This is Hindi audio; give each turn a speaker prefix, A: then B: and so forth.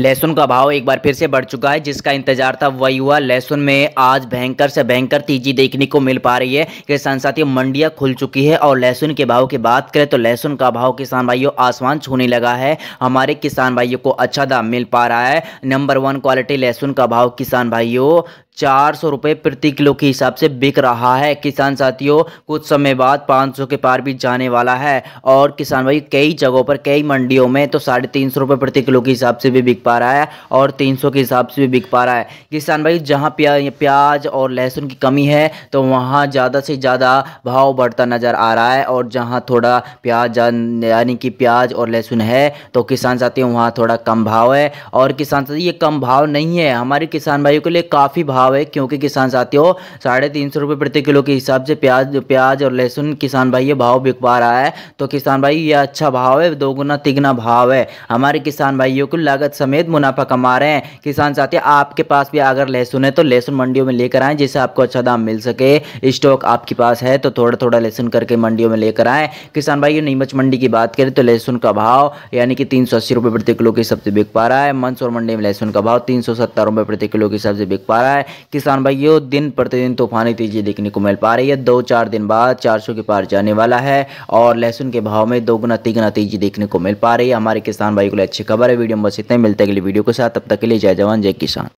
A: लहसुन का भाव एक बार फिर से बढ़ चुका है जिसका इंतजार था वही हुआ लहसुन में आज भयंकर से भयंकर तेजी देखने को मिल पा रही है किसान साथी मंडियां खुल चुकी है और लहसुन के भाव की बात करें तो लहसुन का भाव किसान भाइयों आसमान छूने लगा है हमारे किसान भाइयों को अच्छा दाम मिल पा रहा है नंबर वन क्वालिटी लहसुन का भाव किसान भाइयों चार सौ रुपये प्रति किलो के हिसाब से बिक रहा है किसान साथियों कुछ समय बाद पाँच सौ के पार भी जाने वाला है और किसान भाई कई जगहों पर कई मंडियों में तो साढ़े तीन सौ रुपये प्रति किलो के हिसाब से भी बिक पा रहा है और तीन सौ के हिसाब से भी बिक पा रहा है किसान भाई जहाँ प्याज और लहसुन की कमी है तो वहाँ ज़्यादा से ज़्यादा भाव बढ़ता नज़र आ रहा है और जहाँ थोड़ा प्याज यानी कि प्याज और लहसुन है तो किसान साथियों वहाँ थोड़ा कम भाव है और किसान साथी ये कम भाव नहीं है हमारे किसान भाइयों के लिए काफ़ी भाव भाव है क्योंकि किसान साथियों साढ़े तीन सौ रुपये प्रति किलो के हिसाब से प्याज प्याज और लहसुन किसान भाई ये भाव बिक पा रहा है तो किसान भाई ये अच्छा भाव है दोगुना तिगना भाव है हमारे किसान भाइयों को लागत समेत मुनाफा कमा रहे हैं किसान साथी आपके पास भी अगर लहसुन है तो लहसुन मंडियों में लेकर आएँ जिससे आपको अच्छा दाम मिल सके स्टॉक आपके पास है तो थोड़ा थोड़ा लहसुन करके मंडियों में लेकर आएँ किसान भाई नीमच मंडी की बात करें तो लहसुन का भाव यानी कि तीन सौ प्रति किलो के हिसाब से बिक पा रहा है मंदसौर मंडी में लहसुन का भाव तीन सौ प्रति किलो के हिसाब से बिक पा रहा है किसान भाइयों दिन प्रतिदिन तूफानी तेजी देखने को मिल पा रही है दो चार दिन बाद चार के पार जाने वाला है और लहसुन के भाव में दोगुना तिगुना तेजी देखने को मिल पा रही है हमारे किसान भाई को लिए अच्छी खबर है वीडियो में बस इतने मिलते अगले वीडियो के साथ तब तक के लिए जय जवान जय किसान